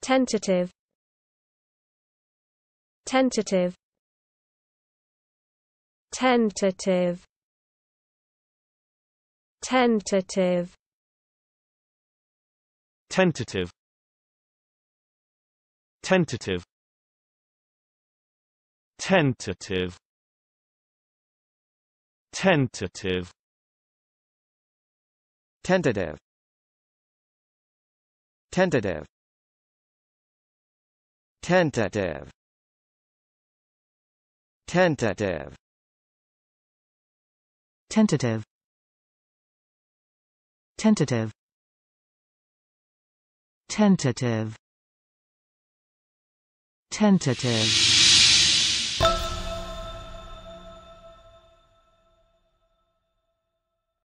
tentative tentative tentative tentative tentative tentative tentative tentative tentative tentative tentative tentative tentative tentative tentative tentative